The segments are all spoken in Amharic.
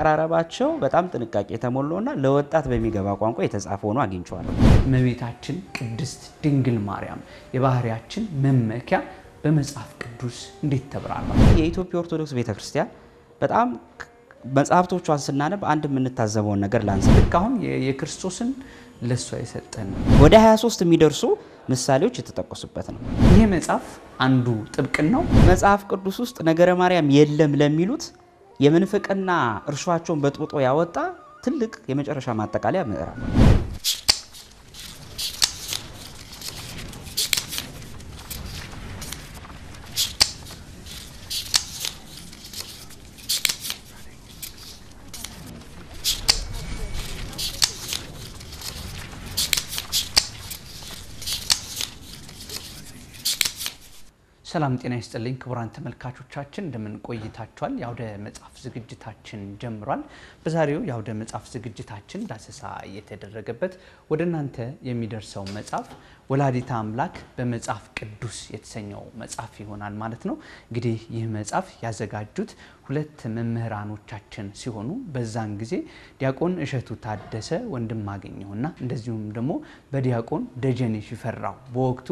አቀራረባቸው በጣም ጥንቃቄ የተሞላውና ለወጣት በሚገባ ቋንቋ የተጻፈ ሆኖ አግኝቸዋል። እመቤታችን ቅድስት ድንግል ማርያም የባህሪያችን መመኪያ በመጽሐፍ ቅዱስ እንዴት ተብራራ? የኢትዮጵያ ኦርቶዶክስ ቤተክርስቲያን በጣም መጽሐፍቶቿን ስናነብ አንድ የምንታዘበውን ነገር ላንሳ። ልክ አሁን የክርስቶስን ለሷ የሰጠን ወደ 23 የሚደርሱ ምሳሌዎች የተጠቀሱበት ነው። ይህ መጽሐፍ አንዱ ጥብቅን ነው። መጽሐፍ ቅዱስ ውስጥ ነገረ ማርያም የለም ለሚሉት የምንፍቅና እርሾቸውን በጥብጦ ያወጣ ትልቅ የመጨረሻ ማጠቃለያ ምዕራፍ ሰላም ጤና ይስጥልኝ ክቡራን ተመልካቾቻችን፣ እንደምን ቆይታችኋል? የአውደ መጽሐፍ ዝግጅታችን ጀምሯል። በዛሬው የአውደ መጽሐፍ ዝግጅታችን ዳሰሳ የተደረገበት ወደ እናንተ የሚደርሰው መጽሐፍ ወላዲታ አምላክ በመጽሐፍ ቅዱስ የተሰኘው መጽሐፍ ይሆናል ማለት ነው። እንግዲህ ይህ መጽሐፍ ያዘጋጁት ሁለት መምህራኖቻችን ሲሆኑ በዛን ጊዜ ዲያቆን እሸቱ ታደሰ ወንድም አገኘውና እንደዚሁም ደግሞ በዲያቆን ደጀኔ ሽፈራው በወቅቱ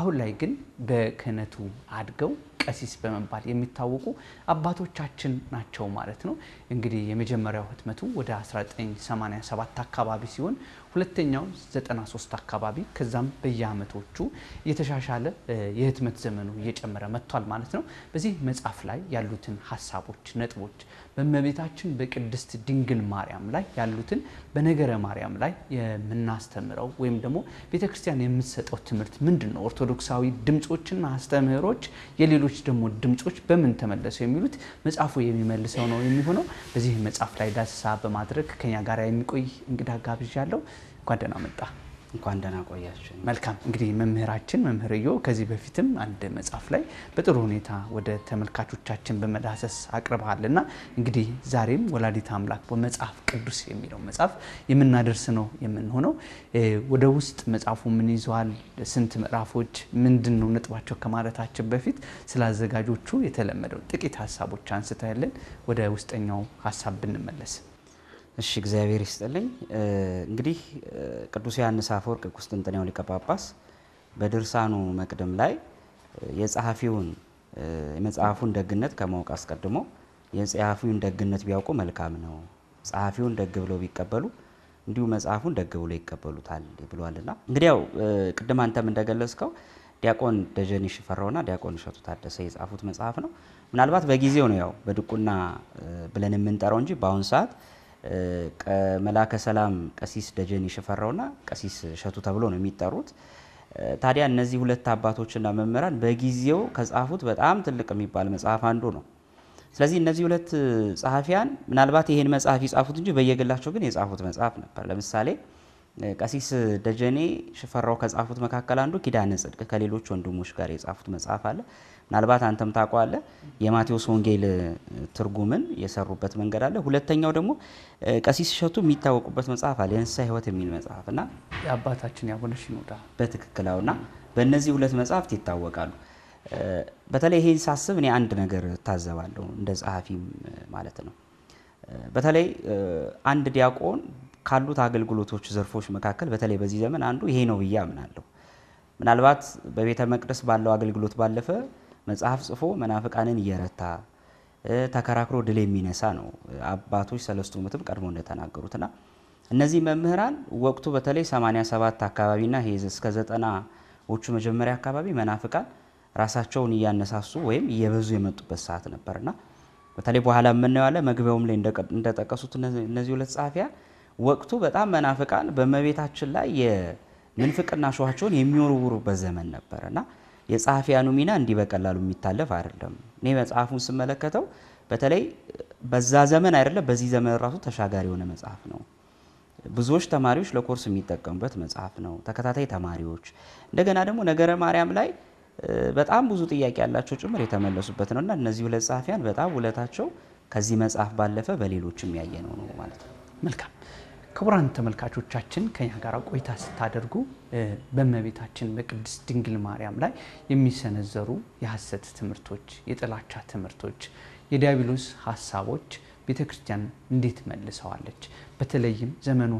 አሁን ላይ ግን በክህነቱ አድገው ቀሲስ በመባል የሚታወቁ አባቶቻችን ናቸው ማለት ነው። እንግዲህ የመጀመሪያው ህትመቱ ወደ 1987 አካባቢ ሲሆን ሁለተኛው 93 አካባቢ ከዛም በየአመቶቹ የተሻሻለ የህትመት ዘመኑ እየጨመረ መጥቷል ማለት ነው። በዚህ መጽሐፍ ላይ ያሉትን ሀሳቦች፣ ነጥቦች በእመቤታችን በቅድስት ድንግል ማርያም ላይ ያሉትን በነገረ ማርያም ላይ የምናስተምረው ወይም ደግሞ ቤተ ክርስቲያን የምትሰጠው ትምህርት ምንድን ነው፣ ኦርቶዶክሳዊ ድምፆችና አስተምህሮች፣ የሌሎች ደግሞ ድምፆች በምን ተመለሰው የሚሉት መጽሐፉ የሚመልሰው ነው የሚሆነው። በዚህ መጽሐፍ ላይ ዳሰሳ በማድረግ ከኛ ጋር የሚቆይ እንግዳ ጋብዣ አለው። እንኳን ደህና መጣ። እንኳን ደህና ቆያችሁ። መልካም እንግዲህ መምህራችን መምህር ከዚህ በፊትም አንድ መጽሐፍ ላይ በጥሩ ሁኔታ ወደ ተመልካቾቻችን በመዳሰስ አቅርበሃል እና እንግዲህ ዛሬም ወላዲት አምላክ በመጽሐፍ ቅዱስ የሚለው መጽሐፍ የምናደርስ ነው የምንሆነው። ወደ ውስጥ መጽሐፉ ምን ይዘዋል፣ ስንት ምዕራፎች፣ ምንድን ነው ነጥባቸው ከማለታችን በፊት ስለ አዘጋጆቹ የተለመደው ጥቂት ሀሳቦች አንስተያለን። ወደ ውስጠኛው ሀሳብ ብንመለስ እሺ እግዚአብሔር ይስጥልኝ። እንግዲህ ቅዱስ ዮሐንስ አፈወርቅ ቁስጥንጥንያው ሊቀ ጳጳስ በድርሳኑ መቅድም ላይ የጸሐፊውን የመጽሐፉን ደግነት ከማወቅ አስቀድሞ የጸሐፊውን ደግነት ቢያውቁ መልካም ነው፣ ጸሐፊውን ደግ ብለው ቢቀበሉ እንዲሁ መጽሐፉን ደግ ብለው ይቀበሉታል ብሏልና እንግዲህ ያው ቅድም አንተም እንደገለጽከው ዲያቆን ደጀኔ ሽፈራውና ዲያቆን እሸቱ ታደሰ የጻፉት መጽሐፍ ነው። ምናልባት በጊዜው ነው ያው በድቁና ብለን የምንጠራው እንጂ በአሁኑ ሰዓት መላከ ሰላም ቀሲስ ደጀን ሽፈራውና ቀሲስ እሸቱ ተብሎ ነው የሚጠሩት። ታዲያ እነዚህ ሁለት አባቶችና መምህራን በጊዜው ከጻፉት በጣም ትልቅ የሚባል መጽሐፍ አንዱ ነው። ስለዚህ እነዚህ ሁለት ጸሐፊያን ምናልባት ይሄን መጽሐፍ የጻፉት እንጂ በየግላቸው ግን የጻፉት መጽሐፍ ነበር። ለምሳሌ ቀሲስ ደጀኔ ሽፈራው ከጻፉት መካከል አንዱ ኪዳነ ጽድቅ ከሌሎች ወንድሞች ጋር የጻፉት መጽሐፍ አለ። ምናልባት አንተም ታቋለ የማቴዎስ ወንጌል ትርጉምን የሰሩበት መንገድ አለ። ሁለተኛው ደግሞ ቀሲስ እሸቱ የሚታወቁበት መጽሐፍ አለ፣ የእንስሳ ህይወት የሚል መጽሐፍ እና የአባታችን ያቡነ ሺኖዳ በትክክላው እና በእነዚህ ሁለት መጽሐፍት ይታወቃሉ። በተለይ ይሄን ሳስብ እኔ አንድ ነገር እታዘባለሁ፣ እንደ ጸሐፊም ማለት ነው። በተለይ አንድ ዲያቆን ካሉት አገልግሎቶች ዘርፎች መካከል በተለይ በዚህ ዘመን አንዱ ይሄ ነው ብዬ አምናለሁ። ምናልባት በቤተ መቅደስ ባለው አገልግሎት ባለፈ መጽሐፍ ጽፎ መናፍቃንን እየረታ ተከራክሮ ድል የሚነሳ ነው። አባቶች ሰለስቱ ምዕትም ቀድሞ እንደተናገሩትና እነዚህ መምህራን ወቅቱ በተለይ 87 አካባቢና እስከ ዘጠናዎቹ መጀመሪያ አካባቢ መናፍቃን ራሳቸውን እያነሳሱ ወይም እየበዙ የመጡበት ሰዓት ነበርና በተለይ በኋላ የምናየው አለ መግቢያውም ላይ እንደጠቀሱት እነዚህ ሁለት ጸሐፊያን ወቅቱ በጣም መናፍቃን በመቤታችን ላይ የምንፍቅና ሸዋቸውን የሚወረውሩበት ዘመን ነበርና የጸሐፊያኑ ሚና እንዲህ በቀላሉ የሚታለፍ አይደለም። እኔ መጽሐፉን ስመለከተው በተለይ በዛ ዘመን አይደለም በዚህ ዘመን ራሱ ተሻጋሪ የሆነ መጽሐፍ ነው። ብዙዎች ተማሪዎች ለኮርስ የሚጠቀሙበት መጽሐፍ ነው። ተከታታይ ተማሪዎች እንደገና ደግሞ ነገረ ማርያም ላይ በጣም ብዙ ጥያቄ ያላቸው ጭምር የተመለሱበት ነው እና እነዚህ ሁለት ጸሐፊያን በጣም ውለታቸው ከዚህ መጽሐፍ ባለፈ በሌሎችም ያየ ነው ነው ማለት ነው። መልካም ክቡራን ተመልካቾቻችን ከኛ ጋር ቆይታ ስታደርጉ በመቤታችን በቅድስት ድንግል ማርያም ላይ የሚሰነዘሩ የሐሰት ትምህርቶች፣ የጥላቻ ትምህርቶች፣ የዲያብሎስ ሀሳቦች ቤተ ክርስቲያን እንዴት መልሰዋለች? በተለይም ዘመኑ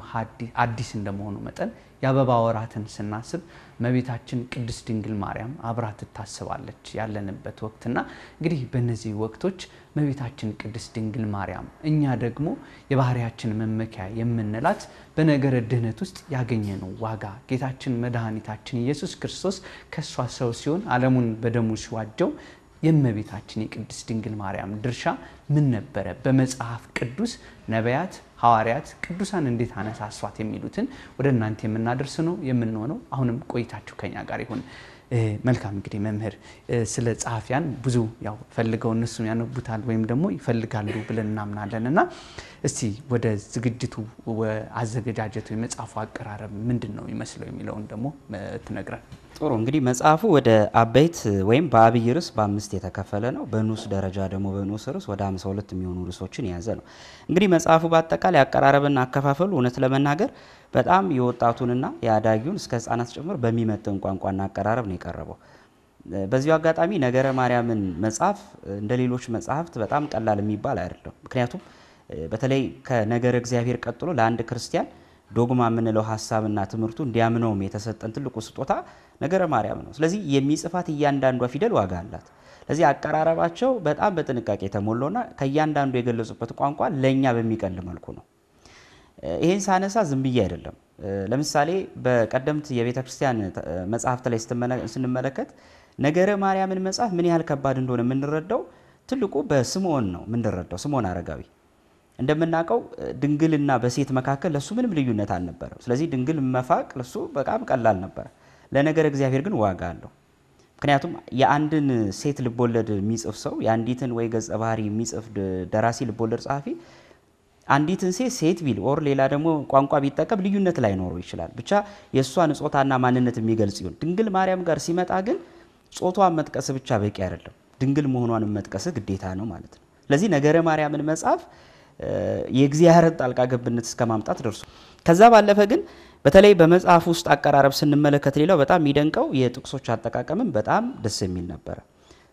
አዲስ እንደመሆኑ መጠን የአበባ ወራትን ስናስብ እመቤታችን ቅድስት ድንግል ማርያም አብራ ትታስባለች ያለንበት ወቅትና እንግዲህ በእነዚህ ወቅቶች መቤታችን ቅድስት ድንግል ማርያም እኛ ደግሞ የባህርያችን መመኪያ የምንላት በነገረ ድህነት ውስጥ ያገኘነው ዋጋ ጌታችን መድኃኒታችን ኢየሱስ ክርስቶስ ከእሷ ሰው ሲሆን አለሙን በደሙ ሲዋጀው የእመቤታችን የቅድስት ድንግል ማርያም ድርሻ ምን ነበረ? በመጽሐፍ ቅዱስ ነቢያት ሐዋርያት ቅዱሳን እንዴት አነሳሷት የሚሉትን ወደ እናንተ የምናደርስ ነው የምንሆነው። አሁንም ቆይታችሁ ከኛ ጋር ይሁን። መልካም እንግዲህ መምህር ስለ ጸሐፊያን ብዙ ያው ፈልገው እነሱ ያነቡታል ወይም ደግሞ ይፈልጋሉ ብለን እናምናለን እና እስቲ ወደ ዝግጅቱ አዘገጃጀቱ የመጽሐፉ አቀራረብ ምንድን ነው ይመስለው የሚለውን ደግሞ ትነግረን። ጥሩ እንግዲህ መጽሐፉ ወደ አበይት ወይም በአብይ ርዕስ በአምስት የተከፈለ ነው። በንዑስ ደረጃ ደግሞ በንዑስ ርዕስ ወደ 52 የሚሆኑ ርዕሶችን የያዘ ነው። እንግዲህ መጽሐፉ በአጠቃላይ አቀራረብና አከፋፈሉ እውነት ለመናገር በጣም የወጣቱንና የአዳጊውን እስከ ህጻናት ጭምር በሚመጥን ቋንቋና አቀራረብ ነው የቀረበው። በዚሁ አጋጣሚ ነገረ ማርያምን መጽሐፍ እንደ ሌሎች መጽሐፍት በጣም ቀላል የሚባል አይደለም። ምክንያቱም በተለይ ከነገረ እግዚአብሔር ቀጥሎ ለአንድ ክርስቲያን ዶግማ የምንለው ሀሳብና ትምህርቱ እንዲያምነውም የተሰጠን ትልቁ ስጦታ ነገረ ማርያም ነው። ስለዚህ የሚጽፋት እያንዳንዷ ፊደል ዋጋ አላት። ስለዚህ አቀራረባቸው በጣም በጥንቃቄ የተሞላውና ከእያንዳንዱ የገለጹበት ቋንቋ ለእኛ በሚቀል መልኩ ነው። ይህን ሳነሳ ዝም ብዬ አይደለም። ለምሳሌ በቀደምት የቤተ ክርስቲያን መጽሐፍት ላይ ስንመለከት ነገረ ማርያምን መጽሐፍ ምን ያህል ከባድ እንደሆነ የምንረዳው ትልቁ በስምዖን ነው የምንረዳው። ስምዖን አረጋዊ እንደምናውቀው ድንግልና በሴት መካከል ለሱ ምንም ልዩነት አልነበረም። ስለዚህ ድንግል መፋቅ ለሱ በጣም ቀላል ነበር። ለነገር እግዚአብሔር ግን ዋጋ አለው። ምክንያቱም የአንድን ሴት ልቦለድ የሚጽፍ ሰው የአንዲትን ወይ ገጸ ባህሪ የሚጽፍ ደራሲ ልቦለድ ጸሐፊ አንዲትን ሴት ሴት ቢል ኦር ሌላ ደግሞ ቋንቋ ቢጠቀም ልዩነት ላይኖረው ይችላል። ብቻ የእሷ ጾታና ማንነት የሚገልጽ ይሁን። ድንግል ማርያም ጋር ሲመጣ ግን ጾቷን መጥቀስ ብቻ በቂ አይደለም፣ ድንግል መሆኗን መጥቀስ ግዴታ ነው ማለት ነው። ስለዚህ ነገረ ማርያምን መጽሐፍ የእግዚአብሔርን ጣልቃ ገብነት እስከ ማምጣት ደርሶ ከዛ ባለፈ ግን በተለይ በመጽሐፍ ውስጥ አቀራረብ ስንመለከት ሌላው በጣም የሚደንቀው የጥቅሶች አጠቃቀምም በጣም ደስ የሚል ነበረ።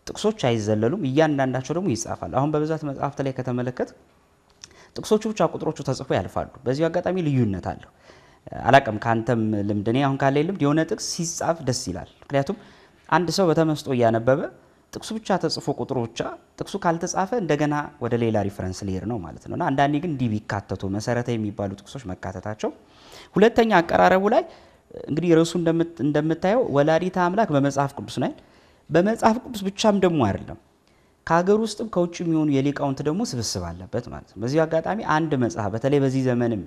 ጥቅሶች አይዘለሉም፣ እያንዳንዳቸው ደግሞ ይጻፋል። አሁን በብዛት መጽሐፍት ላይ ከተመለከት ጥቅሶቹ ብቻ ቁጥሮቹ ተጽፎ ያልፋሉ። በዚሁ አጋጣሚ ልዩነት አለው። አላቅም ከአንተም ልምድ እኔ አሁን ካለ ልምድ የሆነ ጥቅስ ሲጻፍ ደስ ይላል። ምክንያቱም አንድ ሰው በተመስጦ እያነበበ ጥቅሱ ብቻ ተጽፎ ቁጥሩ ብቻ ጥቅሱ ካልተጻፈ እንደገና ወደ ሌላ ሪፈረንስ ሊሄድ ነው ማለት ነው እና አንዳንዴ ግን እንዲህ ቢካተቱ መሰረታዊ የሚባሉ ጥቅሶች መካተታቸው ሁለተኛ አቀራረቡ ላይ እንግዲህ ርዕሱ እንደምታየው ወላዲተ አምላክ በመጽሐፍ ቅዱስ ነው። በመጽሐፍ ቅዱስ ብቻም ደግሞ አይደለም ከሀገር ውስጥም ከውጭ የሚሆኑ የሊቃውንት ደግሞ ስብስብ አለበት ማለት ነው። በዚሁ አጋጣሚ አንድ መጽሐፍ በተለይ በዚህ ዘመንም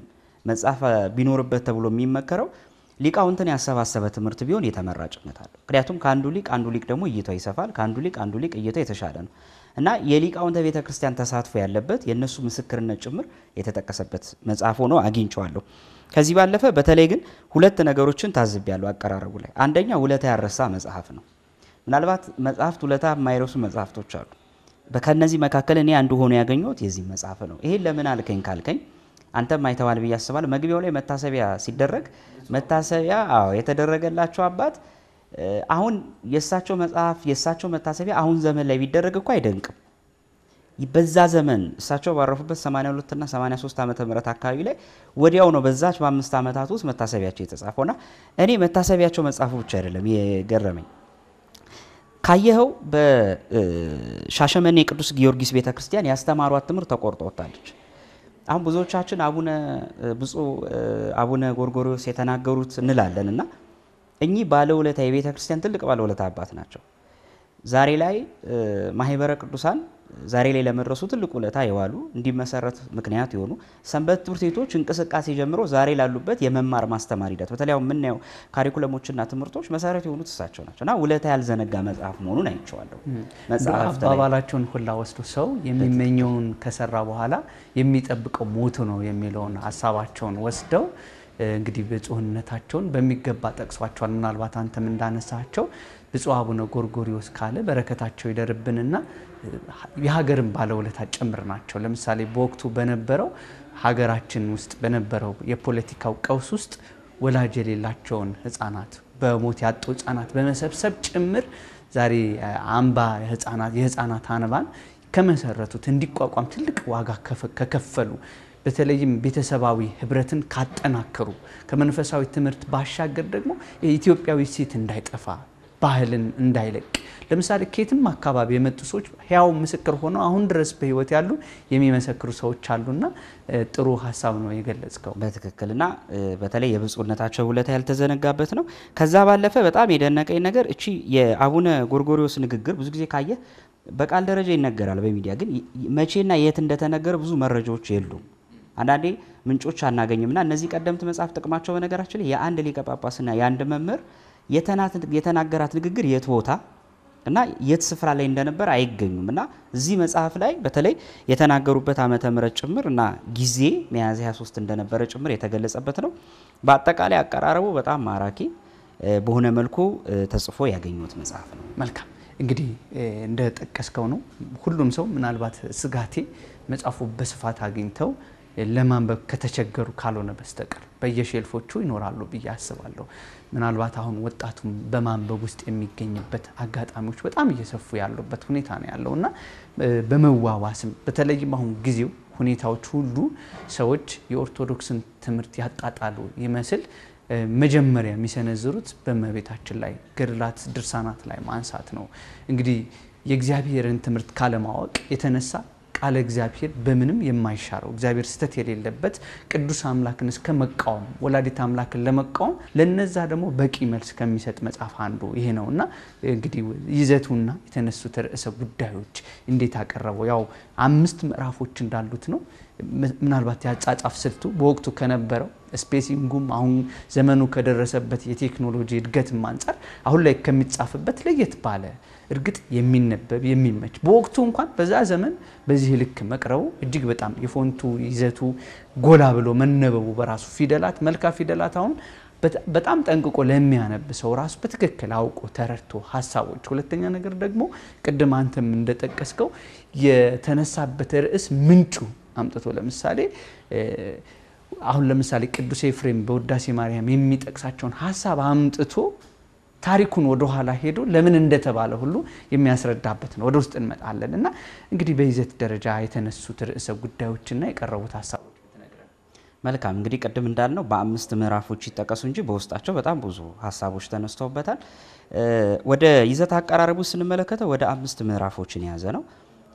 መጽሐፍ ቢኖርበት ተብሎ የሚመከረው ሊቃውንትን ያሰባሰበ ትምህርት ቢሆን የተመራጭነት አለው። ምክንያቱም ከአንዱ ሊቅ አንዱ ሊቅ ደግሞ እይታው ይሰፋል፣ ከአንዱ ሊቅ አንዱ ሊቅ እይታው የተሻለ ነው እና የሊቃውንተ ቤተ ክርስቲያን ተሳትፎ ያለበት የእነሱ ምስክርነት ጭምር የተጠቀሰበት መጽሐፍ ሆኖ አግኝቸዋለሁ። ከዚህ ባለፈ በተለይ ግን ሁለት ነገሮችን ታዝቤያለሁ አቀራረቡ ላይ። አንደኛ ውለታ ያረሳ መጽሐፍ ነው። ምናልባት መጽሐፍት ውለታ የማይረሱ መጽሐፍቶች አሉ። ከነዚህ መካከል እኔ አንዱ ሆኖ ያገኘሁት የዚህ መጽሐፍ ነው። ይሄን ለምን አልከኝ ካልከኝ አንተም አይተዋል ብዬ አስባለሁ። መግቢያው ላይ መታሰቢያ ሲደረግ መታሰቢያ የተደረገላቸው አባት አሁን የእሳቸው መጽሐፍ የእሳቸው መታሰቢያ አሁን ዘመን ላይ ቢደረግ እኮ አይደንቅም። በዛ ዘመን እሳቸው ባረፉበት 82 እና 83 ዓመተ ምህረት አካባቢ ላይ ወዲያው ነው በዛች በአምስት ዓመታት ውስጥ መታሰቢያቸው የተጻፈውና እኔ መታሰቢያቸው መጽሐፉ ብቻ አይደለም የገረመኝ ካየኸው በሻሸመኔ ቅዱስ ጊዮርጊስ ቤተክርስቲያን ያስተማሯት ትምህርት ተቆርጦታለች። አሁን ብዙዎቻችን አቡነ ብፁዕ አቡነ ጎርጎሮስ የተናገሩት እንላለን እና እኚህ ባለውለታ የቤተ ክርስቲያን ትልቅ ባለውለታ አባት ናቸው። ዛሬ ላይ ማህበረ ቅዱሳን ዛሬ ላይ ለመድረሱ ትልቅ ውለታ የዋሉ እንዲመሰረት ምክንያት የሆኑ ሰንበት ትምህርት ቤቶች እንቅስቃሴ ጀምሮ ዛሬ ላሉበት የመማር ማስተማር ሂደት በተለይ የምናየው ካሪኩለሞችና ትምህርቶች መሰረት የሆኑት እሳቸው ናቸው እና ውለታ ያልዘነጋ መጽሐፍ መሆኑን አይቼዋለሁ። አባባላቸውን ሁላ ወስዶ ሰው የሚመኘውን ከሰራ በኋላ የሚጠብቀው ሞቱ ነው የሚለውን ሀሳባቸውን ወስደው እንግዲህ ብፁዕነታቸውን በሚገባ ጠቅሷቸዋል። ምናልባት አንተም እንዳነሳቸው ብፁዕ አቡነ ጎርጎሪዎስ ካለ በረከታቸው ይደርብንና የሀገርን ባለውለታ ጭምር ናቸው። ለምሳሌ በወቅቱ በነበረው ሀገራችን ውስጥ በነበረው የፖለቲካው ቀውስ ውስጥ ወላጅ የሌላቸውን ህጻናት በሞት ያጡ ህጻናት በመሰብሰብ ጭምር ዛሬ አምባ የህጻናት አንባን ከመሰረቱት እንዲቋቋም ትልቅ ዋጋ ከከፈሉ በተለይም ቤተሰባዊ ህብረትን ካጠናከሩ ከመንፈሳዊ ትምህርት ባሻገር ደግሞ የኢትዮጵያዊ ሴት እንዳይጠፋ ባህልን እንዳይለቅ ለምሳሌ ከየትም አካባቢ የመጡ ሰዎች ህያው ምስክር ሆነው አሁን ድረስ በህይወት ያሉ የሚመሰክሩ ሰዎች አሉና ጥሩ ሀሳብ ነው የገለጽከው። በትክክልና በተለይ የብፁዕነታቸው ውለታ ያልተዘነጋበት ነው። ከዛ ባለፈ በጣም የደነቀኝ ነገር እቺ የአቡነ ጎርጎሪዎስ ንግግር ብዙ ጊዜ ካየ በቃል ደረጃ ይነገራል፣ በሚዲያ ግን መቼና የት እንደተነገረ ብዙ መረጃዎች የሉም። አንዳንዴ ምንጮች አናገኝምና እነዚህ ቀደምት መጽሐፍ ጥቅማቸው በነገራችን ላይ የአንድ ሊቀ ጳጳስና የአንድ መምህር የተናገራት ንግግር የት ቦታ እና የት ስፍራ ላይ እንደነበር አይገኙም እና እዚህ መጽሐፍ ላይ በተለይ የተናገሩበት ዓመተ ምሕረት ጭምር እና ጊዜ ሚያዝያ 23 እንደነበረ ጭምር የተገለጸበት ነው። በአጠቃላይ አቀራረቡ በጣም ማራኪ በሆነ መልኩ ተጽፎ ያገኙት መጽሐፍ ነው። መልካም እንግዲህ እንደጠቀስከው ነው። ሁሉም ሰው ምናልባት ስጋቴ መጽሐፉ በስፋት አግኝተው ለማንበብ ከተቸገሩ ካልሆነ በስተቀር በየሼልፎቹ ይኖራሉ ብዬ አስባለሁ። ምናልባት አሁን ወጣቱም በማንበብ ውስጥ የሚገኝበት አጋጣሚዎች በጣም እየሰፉ ያሉበት ሁኔታ ነው ያለው እና በመዋዋስም በተለይም አሁን ጊዜው ሁኔታዎች ሁሉ ሰዎች የኦርቶዶክስን ትምህርት ያጣጣሉ ይመስል መጀመሪያ የሚሰነዝሩት በእመቤታችን ላይ ገድላት፣ ድርሳናት ላይ ማንሳት ነው። እንግዲህ የእግዚአብሔርን ትምህርት ካለማወቅ የተነሳ ቃለ እግዚአብሔር በምንም የማይሻረው እግዚአብሔር ስህተት የሌለበት ቅዱስ አምላክን እስከ መቃወም ወላዲት አምላክን ለመቃወም ለነዛ ደግሞ በቂ መልስ ከሚሰጥ መጽሐፍ አንዱ ይሄ ነው እና እንግዲህ ይዘቱና የተነሱት ርዕሰ ጉዳዮች እንዴት አቀረበው ያው አምስት ምዕራፎች እንዳሉት ነው። ምናልባት የአጻጻፍ ስልቱ በወቅቱ ከነበረው ስፔሲንጉም አሁን ዘመኑ ከደረሰበት የቴክኖሎጂ እድገትም አንጻር አሁን ላይ ከሚጻፍበት ለየት ባለ እርግጥ የሚነበብ የሚመች በወቅቱ እንኳን በዛ ዘመን በዚህ ልክ መቅረቡ እጅግ በጣም የፎንቱ ይዘቱ ጎላ ብሎ መነበቡ በራሱ ፊደላት መልካ ፊደላት አሁን በጣም ጠንቅቆ ለሚያነብ ሰው ራሱ በትክክል አውቆ ተረድቶ ሀሳቦች። ሁለተኛ ነገር ደግሞ ቅድም አንተም እንደጠቀስከው የተነሳበት ርዕስ ምንጩ አምጥቶ ለምሳሌ አሁን ለምሳሌ ቅዱስ ኤፍሬም በውዳሴ ማርያም የሚጠቅሳቸውን ሀሳብ አምጥቶ ታሪኩን ወደኋላ ሄዶ ለምን እንደተባለ ሁሉ የሚያስረዳበት ነው። ወደ ውስጥ እንመጣለን እና እንግዲህ በይዘት ደረጃ የተነሱት ርዕሰ ጉዳዮችና የቀረቡት ሀሳቦች መልካም እንግዲህ ቅድም እንዳልነው በአምስት ምዕራፎች ይጠቀሱ እንጂ በውስጣቸው በጣም ብዙ ሀሳቦች ተነስተውበታል። ወደ ይዘት አቀራረቡ ስንመለከተው ወደ አምስት ምዕራፎችን የያዘ ነው።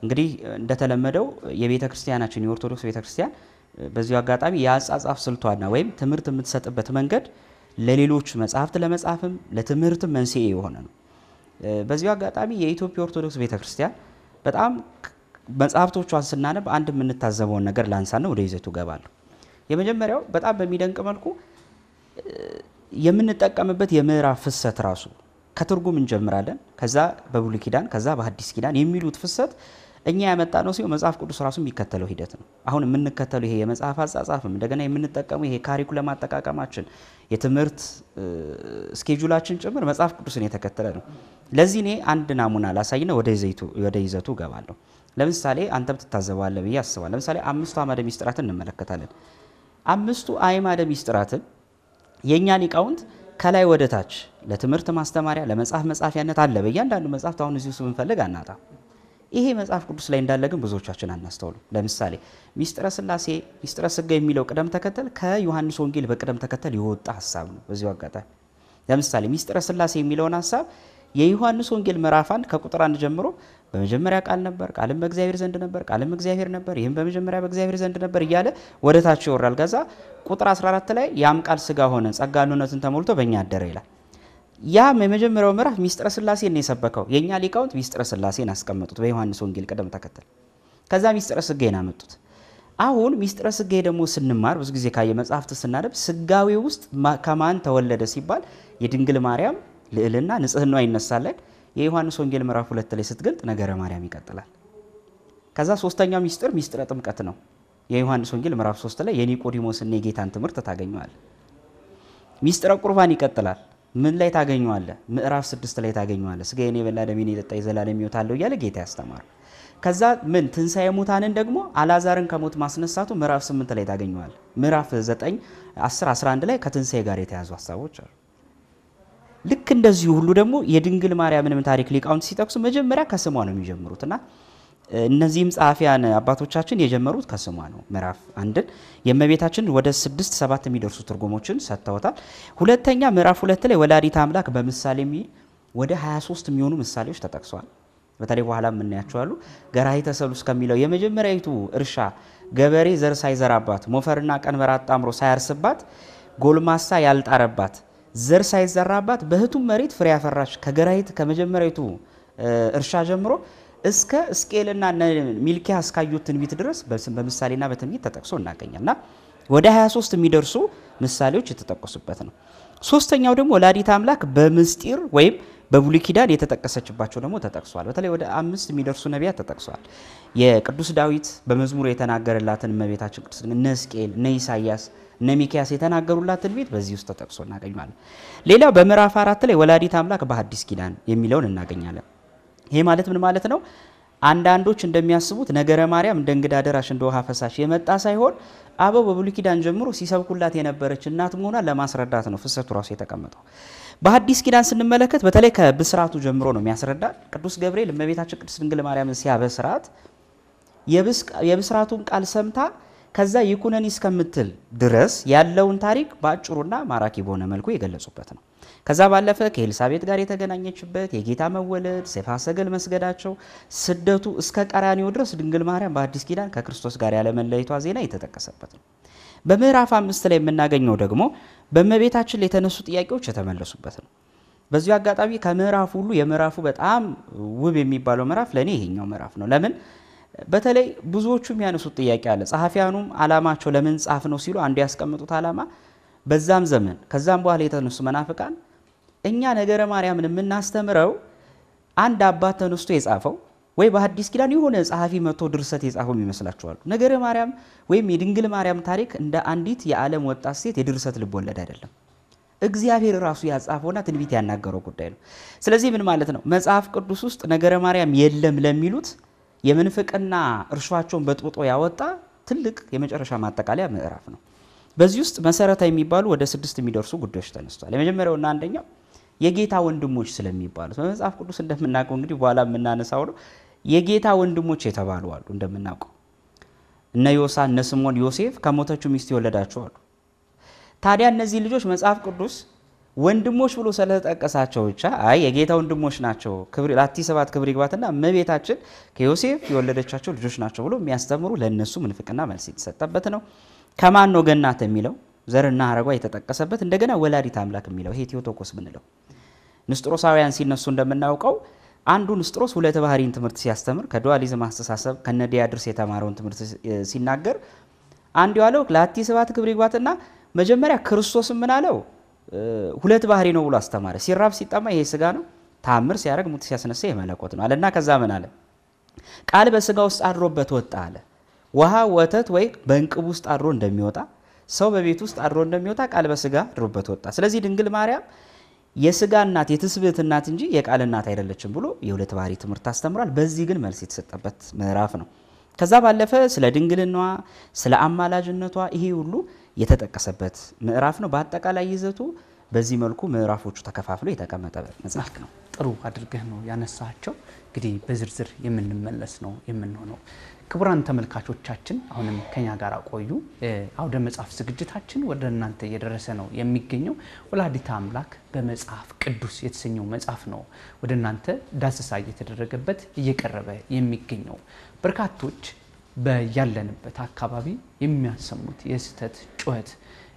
እንግዲህ እንደተለመደው የቤተ ክርስቲያናችን የኦርቶዶክስ ቤተ ክርስቲያን በዚሁ አጋጣሚ የአጻጻፍ ስልቷና ወይም ትምህርት የምትሰጥበት መንገድ ለሌሎች መጽሐፍት ለመጻፍም ለትምህርትም መንስኤ የሆነ ነው። በዚሁ አጋጣሚ የኢትዮጵያ ኦርቶዶክስ ቤተክርስቲያን በጣም መጽሐፍቶቿን ስናነብ አንድ የምንታዘበውን ነገር ላንሳና ወደ ይዘቱ እገባለሁ። የመጀመሪያው በጣም በሚደንቅ መልኩ የምንጠቀምበት የምዕራፍ ፍሰት ራሱ ከትርጉም እንጀምራለን። ከዛ በብሉይ ኪዳን፣ ከዛ በሐዲስ ኪዳን የሚሉት ፍሰት እኛ ያመጣ ነው ሲሆን መጽሐፍ ቅዱስ ራሱ የሚከተለው ሂደት ነው። አሁን የምንከተለው ይሄ የመጽሐፍ አጻጻፍም እንደገና የምንጠቀመው ይሄ ካሪኩለም አጠቃቀማችን፣ የትምህርት ስኬጁላችን ጭምር መጽሐፍ ቅዱስን የተከተለ ነው። ለዚህ እኔ አንድ ናሙና ላሳይና ወደ ይዘቱ እገባለሁ። ለምሳሌ አንተም ትታዘበዋለህ ብዬ አስባለሁ። ለምሳሌ አምስቱ አእማደ ሚስጥራትን እንመለከታለን። አምስቱ አእማደ ሚስጥራትን የእኛ ሊቃውንት ከላይ ወደ ታች ለትምህርት ማስተማሪያ ለመጽሐፍ መጻፊያነት አለ። በእያንዳንዱ መጽሐፍት አሁን እዚሁ ስብንፈልግ አናጣም። ይሄ መጽሐፍ ቅዱስ ላይ እንዳለ ግን ብዙዎቻችን አናስተውሉ። ለምሳሌ ሚስጥረ ስላሴ፣ ሚስጥረ ስጋ የሚለው ቅደም ተከተል ከዮሐንስ ወንጌል በቅደም ተከተል የወጣ ሀሳብ ነው። በዚሁ አጋጣሚ ለምሳሌ ሚስጥረ ስላሴ የሚለውን ሀሳብ የዮሐንስ ወንጌል ምዕራፍ አንድ ከቁጥር አንድ ጀምሮ በመጀመሪያ ቃል ነበር፣ ቃልም በእግዚአብሔር ዘንድ ነበር፣ ቃልም እግዚአብሔር ነበር፣ ይህም በመጀመሪያ በእግዚአብሔር ዘንድ ነበር እያለ ወደ ታች ይወራል። ከዛ ቁጥር 14 ላይ ያም ቃል ስጋ ሆነ፣ ጸጋ ሉነትን ተሞልቶ በእኛ አደረ ይላል። ያም የመጀመሪያው ምዕራፍ ሚስጥረ ስላሴን ነው የሰበከው። የእኛ ሊቃውንት ሚስጥረ ስላሴን አስቀመጡት በዮሐንስ ወንጌል ቅደም ተከተል። ከዛ ሚስጥረ ስጋዬን አመጡት። አሁን ሚስጥረ ስጋዬ ደግሞ ስንማር ብዙ ጊዜ ካየ መጽሐፍት ስናደብ ስጋዌ ውስጥ ከማን ተወለደ ሲባል የድንግል ማርያም ልዕልና ንጽህናዋ ይነሳለን። የዮሐንስ ወንጌል ምዕራፍ ሁለት ላይ ስትገልጥ ነገረ ማርያም ይቀጥላል። ከዛ ሶስተኛው ሚስጥር ሚስጥረ ጥምቀት ነው። የዮሐንስ ወንጌል ምዕራፍ ሶስት ላይ የኒቆዲሞስና የጌታን ትምህርት ታገኘዋል። ሚስጥረ ቁርባን ይቀጥላል። ምን ላይ ታገኘዋለ ምዕራፍ ስድስት ላይ ታገኘዋለህ። ስጋዬን የበላ ደሜን የጠጣ የዘላለም ሕይወት አለው እያለ ጌታ ያስተማር። ከዛ ምን ትንሣኤ ሙታንን ደግሞ አላዛርን ከሞት ማስነሳቱ ምዕራፍ ስምንት ላይ ታገኘዋለ ምዕራፍ ዘጠኝ አስር አስራ አንድ ላይ ከትንሣኤ ጋር የተያዙ ሀሳቦች አሉ። ልክ እንደዚሁ ሁሉ ደግሞ የድንግል ማርያምንም ታሪክ ሊቃውንት ሲጠቅሱ መጀመሪያ ከስሟ ነው የሚጀምሩት እና እነዚህም ጸሐፊያን አባቶቻችን የጀመሩት ከስሟ ነው። ምዕራፍ አንድን የእመቤታችን ወደ ስድስት ሰባት የሚደርሱ ትርጉሞችን ሰጥተውታል። ሁለተኛ ምዕራፍ ሁለት ላይ ወላዲት አምላክ በምሳሌ የሚል ወደ 23 የሚሆኑ ምሳሌዎች ተጠቅሷል። በተለይ በኋላ የምናያቸዋሉ ገራ ገራሂተ ሰሉስ ከሚለው የመጀመሪያዊቱ እርሻ ገበሬ ዘር ሳይዘራባት ሞፈርና ቀንበር አጣምሮ ሳያርስባት ጎልማሳ ያልጣረባት ዘር ሳይዘራባት በህቱም መሬት ፍሬ ያፈራች ከገራሂት ከመጀመሪያዊቱ እርሻ ጀምሮ እስከ እስቄልና ሚልኪያስ ካዩት ትንቢት ድረስ በምሳሌና በትንቢት ተጠቅሶ እናገኛልና ወደ 23 የሚደርሱ ምሳሌዎች የተጠቀሱበት ነው። ሶስተኛው ደግሞ ወላዲተ አምላክ በምስጢር ወይም በብሉይ ኪዳን የተጠቀሰችባቸው ደግሞ ተጠቅሷል። በተለይ ወደ አምስት የሚደርሱ ነቢያት ተጠቅሷል። የቅዱስ ዳዊት በመዝሙር የተናገረላትን እመቤታችን ቅዱስ እነ ሕዝቅኤል፣ እነ ኢሳያስ፣ እነ የተናገሩላት ትንቢት በዚህ ውስጥ ተጠቅሶ እናገኘዋለን። ሌላው በምዕራፍ አራት ላይ ወላዲተ አምላክ በሐዲስ ኪዳን የሚለውን እናገኛለን። ይሄ ማለት ምን ማለት ነው? አንዳንዶች እንደሚያስቡት ነገረ ማርያም እንደ እንግዳ ደራሽ እንደ ውሃ ፈሳሽ የመጣ ሳይሆን አበው በብሉይ ኪዳን ጀምሮ ሲሰብኩላት የነበረች እናት መሆኗን ለማስረዳት ነው ፍሰቱ ራሱ የተቀመጠው። በሐዲስ ኪዳን ስንመለከት በተለይ ከብስራቱ ጀምሮ ነው የሚያስረዳ። ቅዱስ ገብርኤል እመቤታችን ቅድስት ድንግል ማርያምን ሲያበስራት የብስራቱን ቃል ሰምታ ከዛ ይኩነኒ እስከምትል ድረስ ያለውን ታሪክ በአጭሩና ማራኪ በሆነ መልኩ የገለጹበት ነው። ከዛ ባለፈ ከኤልሳቤጥ ጋር የተገናኘችበት የጌታ መወለድ፣ ሴፋ ሰገል መስገዳቸው፣ ስደቱ እስከ ቀራኒዮ ድረስ ድንግል ማርያም በአዲስ ኪዳን ከክርስቶስ ጋር ያለመለየቷ ዜና የተጠቀሰበት ነው። በምዕራፍ አምስት ላይ የምናገኘው ደግሞ በእመቤታችን የተነሱ ጥያቄዎች የተመለሱበት ነው። በዚሁ አጋጣሚ ከምዕራፉ ሁሉ የምዕራፉ በጣም ውብ የሚባለው ምዕራፍ ለእኔ ይሄኛው ምዕራፍ ነው። ለምን? በተለይ ብዙዎቹ የሚያነሱት ጥያቄ አለ። ጸሐፊያኑም ለምን ጻፍ ነው ሲሉ አንዱ ያስቀምጡት አላማ በዛም ዘመን ከዛም በኋላ የተነሱ መናፍቃን እኛ ነገረ ማርያምን የምናስተምረው አንድ አባት ተነስቶ የጻፈው ወይ በሐዲስ ኪዳን የሆነ ጸሐፊ መቶ ድርሰት የጻፈው ይመስላችኋሉ? ነገረ ማርያም ወይም የድንግል ማርያም ታሪክ እንደ አንዲት የዓለም ወጣት ሴት የድርሰት ልቦለድ አይደለም። እግዚአብሔር ራሱ ያጻፈውና ትንቢት ያናገረው ጉዳይ ነው። ስለዚህ ምን ማለት ነው? መጽሐፍ ቅዱስ ውስጥ ነገረ ማርያም የለም ለሚሉት የምንፍቅና እርሻቸውን በጥብጦ ያወጣ ትልቅ የመጨረሻ ማጠቃለያ ምዕራፍ ነው። በዚህ ውስጥ መሰረታዊ የሚባሉ ወደ ስድስት የሚደርሱ ጉዳዮች ተነስቷል። የመጀመሪያውና አንደኛው የጌታ ወንድሞች ስለሚባሉት በመጽሐፍ ቅዱስ እንደምናውቀው እንግዲህ በኋላ የምናነሳው ነው። የጌታ ወንድሞች የተባሉ አሉ። እንደምናውቀው እነ ዮሳ፣ እነ ስሞን፣ ዮሴፍ ከሞተችው ሚስት የወለዳቸው አሉ። ታዲያ እነዚህ ልጆች መጽሐፍ ቅዱስ ወንድሞች ብሎ ስለተጠቀሳቸው ብቻ አይ የጌታ ወንድሞች ናቸው ለአቲ ሰባት ክብር ይግባትና እመቤታችን ከዮሴፍ የወለደቻቸው ልጆች ናቸው ብሎ የሚያስተምሩ ለእነሱ ምንፍቅና መልስ የተሰጠበት ነው። ከማን ነው ገናት የሚለው ዘርና ሀረጓ የተጠቀሰበት እንደገና ወላዲት አምላክ የሚለው ይሄ ቴዎቶኮስ ብንለው ንስጥሮሳውያን ሲነሱ እንደምናውቀው አንዱ ንስጥሮስ ሁለት ባህሪን ትምህርት ሲያስተምር ከዱዋሊዝም አስተሳሰብ ከነዲያድርስ የተማረውን ትምህርት ሲናገር አንዱ ያለው ለአቲ ስብሐት ክብሪ ይግባትና መጀመሪያ ክርስቶስ ምናለው ሁለት ባህሪ ነው ብሎ አስተማረ። ሲራብ ሲጠማ ይሄ ስጋ ነው፣ ታምር ሲያደርግ ሙት ሲያስነሳ ይሄ ነው አለና ከዛ ምን አለ ቃል በስጋ ውስጥ አድሮበት ወጣ አለ። ውሃ ወተት ወይ በእንቅብ ውስጥ አድሮ እንደሚወጣ ሰው በቤት ውስጥ አድሮ እንደሚወጣ ቃል በስጋ አድሮበት ወጣ። ስለዚህ ድንግል ማርያም የስጋ እናት የትስብእት እናት እንጂ የቃል እናት አይደለችም ብሎ የሁለት ባህሪ ትምህርት አስተምሯል። በዚህ ግን መልስ የተሰጠበት ምዕራፍ ነው። ከዛ ባለፈ ስለ ድንግልናዋ፣ ስለ አማላጅነቷ ይሄ ሁሉ የተጠቀሰበት ምዕራፍ ነው። በአጠቃላይ ይዘቱ በዚህ መልኩ ምዕራፎቹ ተከፋፍሎ የተቀመጠ መጽሐፍ ነው። ጥሩ አድርገህ ነው ያነሳቸው። እንግዲህ በዝርዝር የምንመለስ ነው የምንሆነው። ክቡራን ተመልካቾቻችን አሁንም ከኛ ጋር ቆዩ። አውደ መጽሐፍ ዝግጅታችን ወደ እናንተ እየደረሰ ነው የሚገኘው። ወላዲተ አምላክ በመጽሐፍ ቅዱስ የተሰኘው መጽሐፍ ነው ወደ እናንተ ዳሰሳ እየተደረገበት እየቀረበ የሚገኘው። በርካቶች በያለንበት አካባቢ የሚያሰሙት የስህተት ጩኸት፣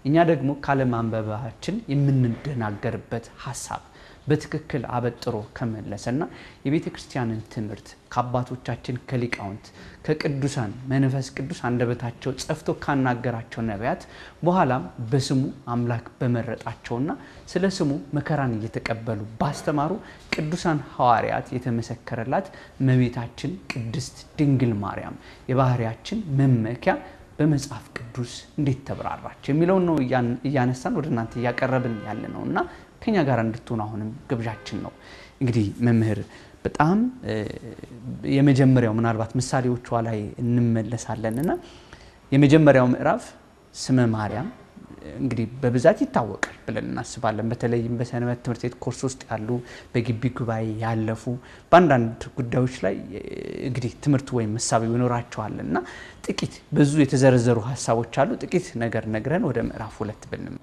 እኛ ደግሞ ካለማንበባችን የምንደናገርበት ሀሳብ በትክክል አበጥሮ ከመለሰና የቤተ ክርስቲያንን ትምህርት ከአባቶቻችን ከሊቃውንት ከቅዱሳን መንፈስ ቅዱስ አንደበታቸው ጸፍቶ ካናገራቸው ነቢያት በኋላም በስሙ አምላክ በመረጣቸውና ስለ ስሙ መከራን እየተቀበሉ ባስተማሩ ቅዱሳን ሐዋርያት የተመሰከረላት መቤታችን ቅድስት ድንግል ማርያም የባህሪያችን መመኪያ በመጽሐፍ ቅዱስ እንዴት ተብራራች የሚለውን ነው እያነሳን ወደ እናንተ እያቀረብን ያለ ነው እና ከኛ ጋር እንድትሆኑ አሁንም ግብዣችን ነው። እንግዲህ መምህር በጣም የመጀመሪያው ምናልባት ምሳሌዎቿ ላይ እንመለሳለን እና የመጀመሪያው ምዕራፍ ስመ ማርያም እንግዲህ በብዛት ይታወቃል ብለን እናስባለን። በተለይም በሰንበት ትምህርት ቤት ኮርስ ውስጥ ያሉ በግቢ ጉባኤ ያለፉ በአንዳንድ ጉዳዮች ላይ እንግዲህ ትምህርቱ ወይም መሳቢ ይኖራቸዋል እና ጥቂት ብዙ የተዘረዘሩ ሀሳቦች አሉ። ጥቂት ነገር ነግረን ወደ ምዕራፍ ሁለት ብንመ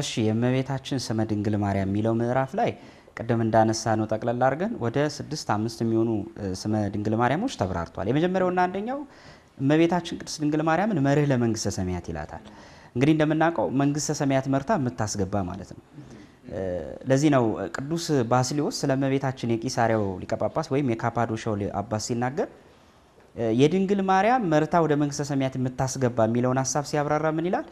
እሺ የእመቤታችን ስመ ድንግል ማርያም የሚለው ምዕራፍ ላይ ቅድም እንዳነሳ ነው ጠቅለላ አድርገን ወደ ስድስት አምስት የሚሆኑ ስመ ድንግል ማርያሞች ተብራርቷል። የመጀመሪያውና አንደኛው እመቤታችን ቅድስት ድንግል ማርያምን መርህ ለመንግስተ ሰማያት ይላታል። እንግዲህ እንደምናውቀው መንግስተ ሰማያት መርታ የምታስገባ ማለት ነው። ለዚህ ነው ቅዱስ ባስሊዮስ ስለ እመቤታችን የቂሳሪያው ሊቀጳጳስ ወይም የካፓዶሻው አባስ ሲናገር የድንግል ማርያም መርታ ወደ መንግስተ ሰማያት የምታስገባ የሚለውን ሀሳብ ሲያብራራ ምን ይላል?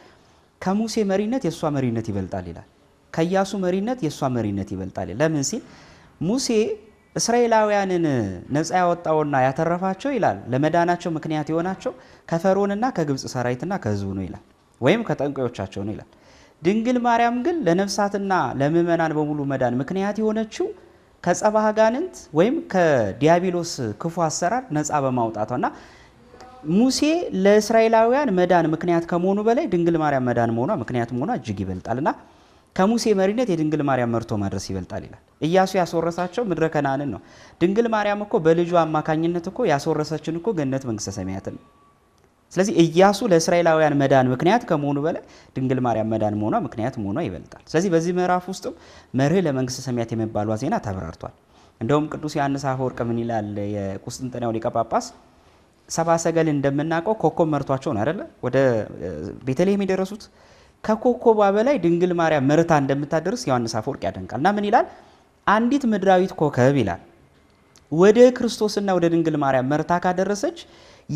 ከሙሴ መሪነት የእሷ መሪነት ይበልጣል ይላል። ከኢያሱ መሪነት የእሷ መሪነት ይበልጣል። ለምን ሲል ሙሴ እስራኤላውያንን ነፃ ያወጣውና ያተረፋቸው ይላል ለመዳናቸው ምክንያት የሆናቸው ከፈርዖንና ከግብፅ ሰራዊትና ከህዝቡ ነው ይላል፣ ወይም ከጠንቋዮቻቸው ነው ይላል። ድንግል ማርያም ግን ለነፍሳትና ለምእመናን በሙሉ መዳን ምክንያት የሆነችው ከጸባ ጋንንት ወይም ከዲያብሎስ ክፉ አሰራር ነፃ በማውጣቷና ሙሴ ለእስራኤላውያን መዳን ምክንያት ከመሆኑ በላይ ድንግል ማርያም መዳን መሆኗ ምክንያት መሆኗ እጅግ ይበልጣል እና ከሙሴ መሪነት የድንግል ማርያም መርቶ ማድረስ ይበልጣል ይላል። እያሱ ያስወረሳቸው ምድረ ከናንን ነው። ድንግል ማርያም እኮ በልጇ አማካኝነት እኮ ያስወረሰችን እኮ ገነት መንግስተ ሰማያትን ነው። ስለዚህ እያሱ ለእስራኤላውያን መዳን ምክንያት ከመሆኑ በላይ ድንግል ማርያም መዳን መሆኗ ምክንያት መሆኗ ይበልጣል። ስለዚህ በዚህ ምዕራፍ ውስጥም መርህ ለመንግስተ ሰማያት የመባሏ ዜና ተብራርቷል። እንደውም ቅዱስ ዮሐንስ አፈወርቅ ምን ይላል? የቁስጥንጥንያው ሊቀ ጳጳስ ሰባ ሰገል እንደምናውቀው ኮከብ መርቷቸው ነው አይደለ ወደ ቤተልሔም የደረሱት። ከኮከቧ በላይ ድንግል ማርያም መርታ እንደምታደርስ ዮሐንስ አፈወርቅ ያደንቃል እና ምን ይላል? አንዲት ምድራዊት ኮከብ ይላል ወደ ክርስቶስና ወደ ድንግል ማርያም መርታ ካደረሰች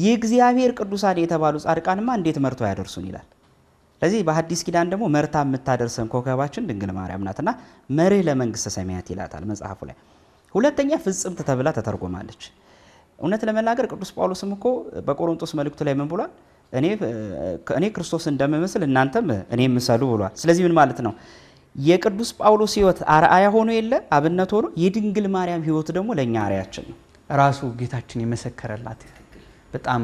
የእግዚአብሔር ቅዱሳን የተባሉ ጻድቃንማ እንዴት መርቶ ያደርሱን ይላል። ስለዚህ በሐዲስ ኪዳን ደግሞ መርታ የምታደርሰን ኮከባችን ድንግል ማርያም ናትና መርህ ለመንግስተ ሰማያት ይላታል መጽሐፉ ላይ። ሁለተኛ ፍጽምት ተብላ ተተርጎማለች። እውነት ለመናገር ቅዱስ ጳውሎስም እኮ በቆሮንቶስ መልእክቱ ላይ ምን ብሏል? እኔ ክርስቶስ እንደምመስል እናንተም እኔ ምሰሉ ብሏል። ስለዚህ ምን ማለት ነው? የቅዱስ ጳውሎስ ህይወት አርአያ ሆኖ የለ አብነት ሆኖ የድንግል ማርያም ህይወት ደግሞ ለእኛ አርያችን ነው። ራሱ ጌታችን የመሰከረላት በጣም